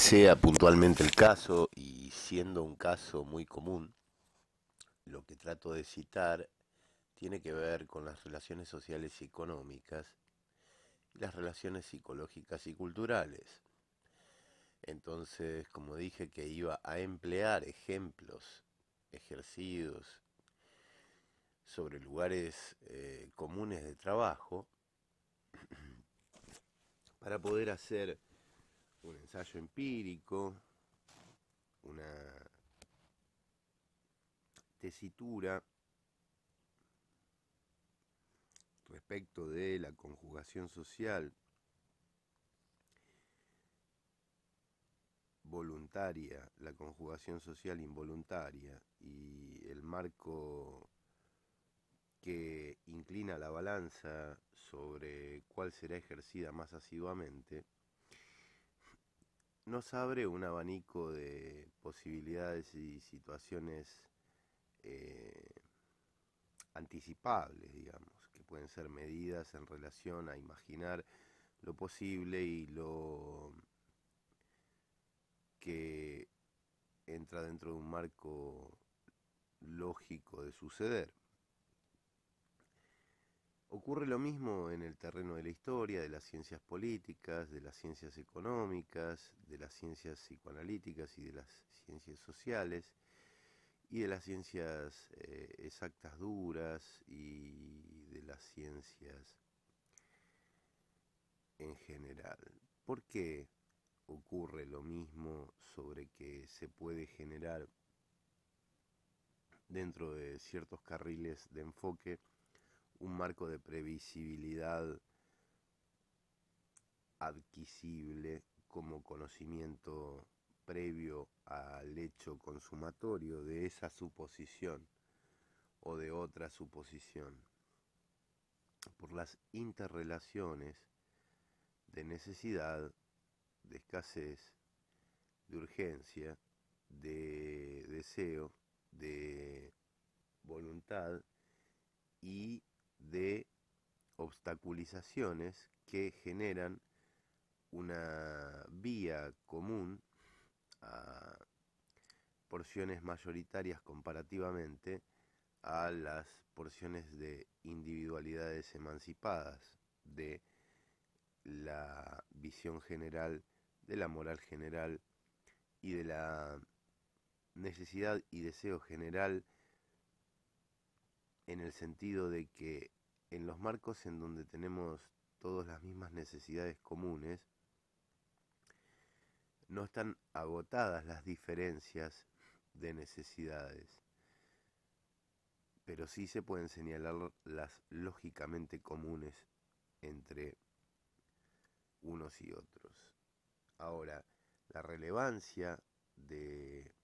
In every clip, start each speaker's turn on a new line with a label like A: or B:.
A: sea puntualmente el caso y siendo un caso muy común, lo que trato de citar tiene que ver con las relaciones sociales y económicas las relaciones psicológicas y culturales. Entonces, como dije que iba a emplear ejemplos ejercidos sobre lugares eh, comunes de trabajo, para poder hacer un ensayo empírico, una tesitura respecto de la conjugación social voluntaria, la conjugación social involuntaria y el marco que inclina la balanza sobre cuál será ejercida más asiduamente, nos abre un abanico de posibilidades y situaciones eh, anticipables, digamos, que pueden ser medidas en relación a imaginar lo posible y lo que entra dentro de un marco lógico de suceder. Ocurre lo mismo en el terreno de la historia, de las ciencias políticas, de las ciencias económicas, de las ciencias psicoanalíticas y de las ciencias sociales, y de las ciencias eh, exactas duras y de las ciencias en general. ¿Por qué ocurre lo mismo sobre que se puede generar dentro de ciertos carriles de enfoque un marco de previsibilidad adquisible como conocimiento previo al hecho consumatorio de esa suposición o de otra suposición por las interrelaciones de necesidad, de escasez, de urgencia, de deseo, de voluntad y de obstaculizaciones que generan una vía común a porciones mayoritarias comparativamente a las porciones de individualidades emancipadas de la visión general, de la moral general y de la necesidad y deseo general en el sentido de que en los marcos en donde tenemos todas las mismas necesidades comunes, no están agotadas las diferencias de necesidades, pero sí se pueden señalar las lógicamente comunes entre unos y otros. Ahora, la relevancia de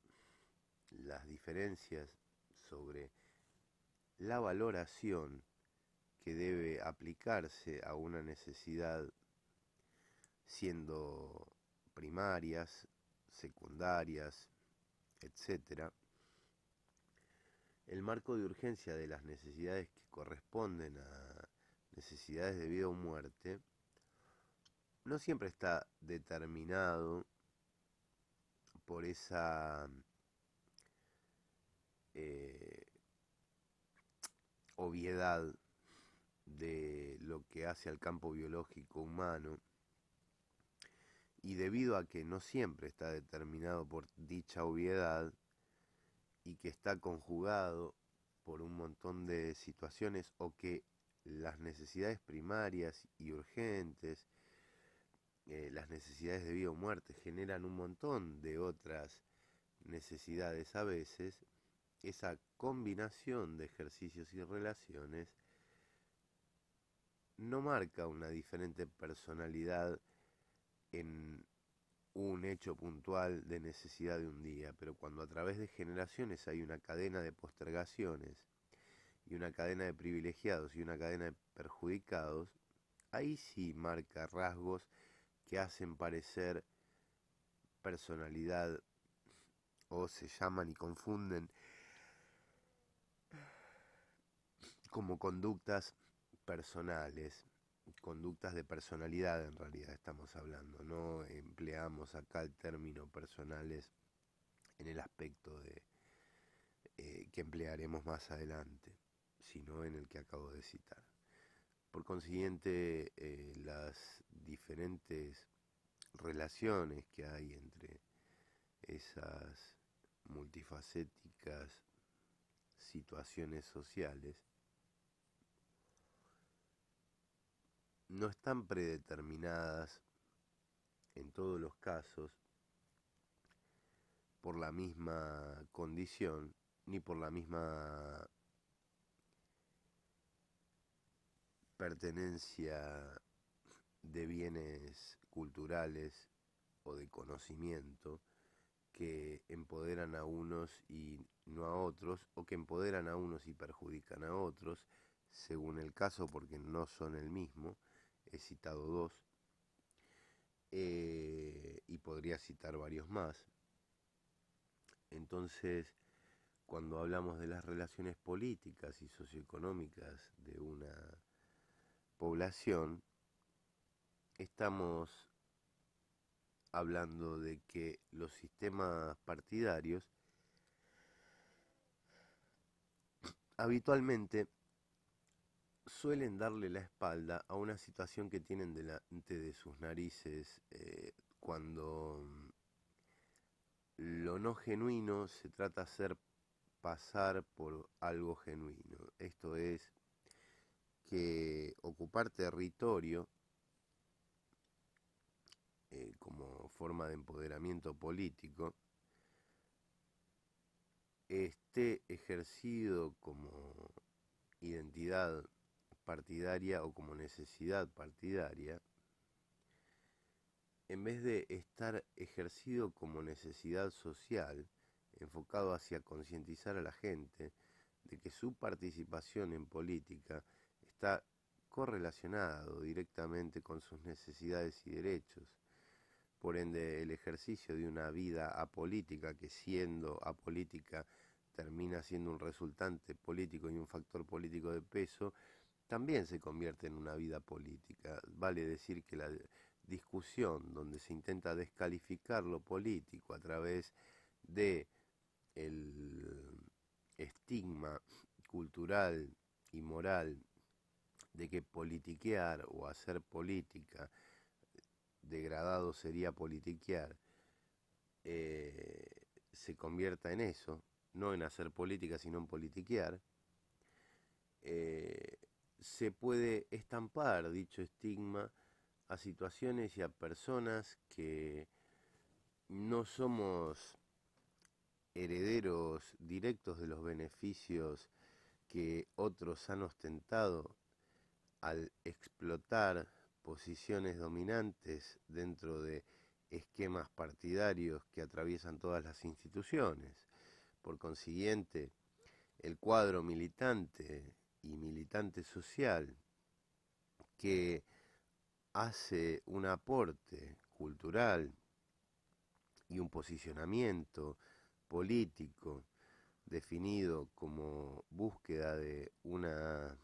A: las diferencias sobre la valoración que debe aplicarse a una necesidad siendo primarias, secundarias, etc. El marco de urgencia de las necesidades que corresponden a necesidades de vida o muerte no siempre está determinado por esa obviedad de lo que hace al campo biológico humano y debido a que no siempre está determinado por dicha obviedad y que está conjugado por un montón de situaciones o que las necesidades primarias y urgentes, eh, las necesidades de vida o muerte generan un montón de otras necesidades a veces, esa combinación de ejercicios y relaciones no marca una diferente personalidad en un hecho puntual de necesidad de un día, pero cuando a través de generaciones hay una cadena de postergaciones y una cadena de privilegiados y una cadena de perjudicados, ahí sí marca rasgos que hacen parecer personalidad o se llaman y confunden como conductas personales, conductas de personalidad en realidad estamos hablando, no empleamos acá el término personales en el aspecto de eh, que emplearemos más adelante, sino en el que acabo de citar. Por consiguiente, eh, las diferentes relaciones que hay entre esas multifacéticas situaciones sociales no están predeterminadas en todos los casos por la misma condición ni por la misma pertenencia de bienes culturales o de conocimiento que empoderan a unos y no a otros, o que empoderan a unos y perjudican a otros, según el caso porque no son el mismo, he citado dos, eh, y podría citar varios más. Entonces, cuando hablamos de las relaciones políticas y socioeconómicas de una población, estamos hablando de que los sistemas partidarios habitualmente suelen darle la espalda a una situación que tienen delante de sus narices eh, cuando mm, lo no genuino se trata de hacer pasar por algo genuino. Esto es que ocupar territorio eh, como forma de empoderamiento político esté ejercido como identidad partidaria o como necesidad partidaria, en vez de estar ejercido como necesidad social, enfocado hacia concientizar a la gente de que su participación en política está correlacionado directamente con sus necesidades y derechos. Por ende, el ejercicio de una vida apolítica que siendo apolítica termina siendo un resultante político y un factor político de peso, también se convierte en una vida política. Vale decir que la discusión donde se intenta descalificar lo político a través de estigma cultural y moral de que politiquear o hacer política degradado sería politiquear, eh, se convierta en eso, no en hacer política, sino en politiquear, se puede estampar dicho estigma a situaciones y a personas que no somos herederos directos de los beneficios que otros han ostentado al explotar posiciones dominantes dentro de esquemas partidarios que atraviesan todas las instituciones. Por consiguiente, el cuadro militante y militante social que hace un aporte cultural y un posicionamiento político definido como búsqueda de una